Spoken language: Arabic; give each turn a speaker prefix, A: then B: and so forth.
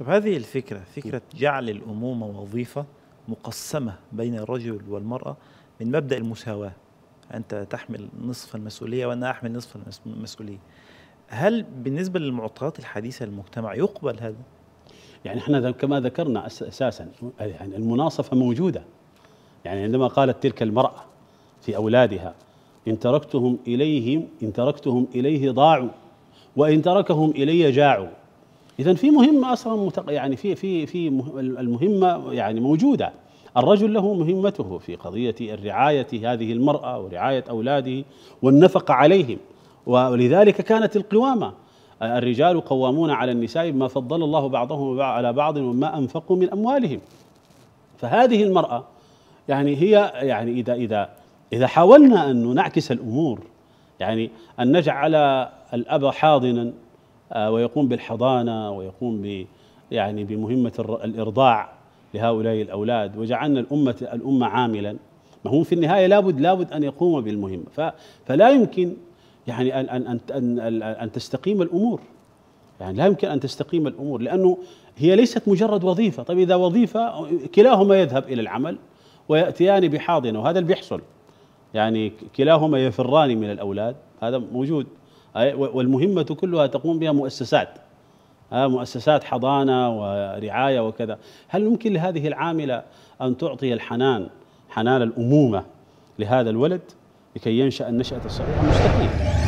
A: طب هذه الفكرة فكرة جعل الأمومة وظيفة مقسمة بين الرجل والمرأة من مبدأ المساواة أنت تحمل نصف المسؤولية وأنا أحمل نصف المسؤولية هل بالنسبة للمعطيات الحديثة للمجتمع يقبل هذا؟
B: يعني احنا كما ذكرنا اساسا يعني المناصفه موجوده يعني عندما قالت تلك المراه في اولادها ان تركتهم اليهم ان تركتهم اليه ضاعوا وان تركهم الي جاعوا اذا في مهمه اصلا متق... يعني في في في المهمه يعني موجوده الرجل له مهمته في قضيه رعايه هذه المراه ورعايه اولاده والنفقه عليهم ولذلك كانت القوامه الرجال قوامون على النساء بما فضل الله بعضهم على بعض وما انفقوا من اموالهم فهذه المراه يعني هي يعني اذا اذا اذا حاولنا ان نعكس الامور يعني ان نجعل الاب حاضنا آه، ويقوم بالحضانه ويقوم ب يعني بمهمه الارضاع لهؤلاء الاولاد وجعلنا الامه الامه عاملا ما هو في النهايه لابد لابد ان يقوم بالمهمه فلا يمكن يعني ان ان ان ان تستقيم الامور يعني لا يمكن ان تستقيم الامور لانه هي ليست مجرد وظيفه طيب اذا وظيفه كلاهما يذهب الى العمل وياتيان بحاضنه وهذا اللي بيحصل يعني كلاهما يفران من الاولاد هذا موجود والمهمة كلها تقوم بها مؤسسات آه، مؤسسات حضانة ورعاية وكذا هل يمكن لهذه العاملة أن تعطي الحنان حنان الأمومة لهذا الولد لكي ينشأ النشأة الصحيحة مستحيل